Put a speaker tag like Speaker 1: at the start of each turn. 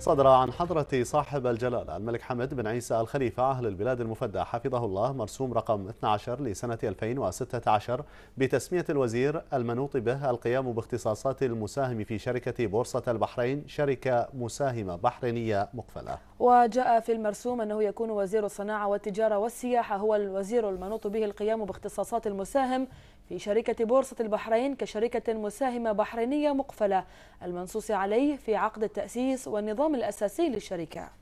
Speaker 1: صدر عن حضرة صاحب الجلالة الملك حمد بن عيسى الخليفة أهل البلاد المفدى حفظه الله مرسوم رقم 12 لسنة 2016 بتسمية الوزير المنوط به القيام باختصاصات المساهم في شركة بورصة البحرين شركة مساهمة بحرينية مقفلة
Speaker 2: وجاء في المرسوم أنه يكون وزير الصناعة والتجارة والسياحة هو الوزير المنوط به القيام باختصاصات المساهم في شركة بورصة البحرين كشركة مساهمة بحرينية مقفلة المنصوص عليه في عقد التأسيس والنظام النظام الأساسي للشركة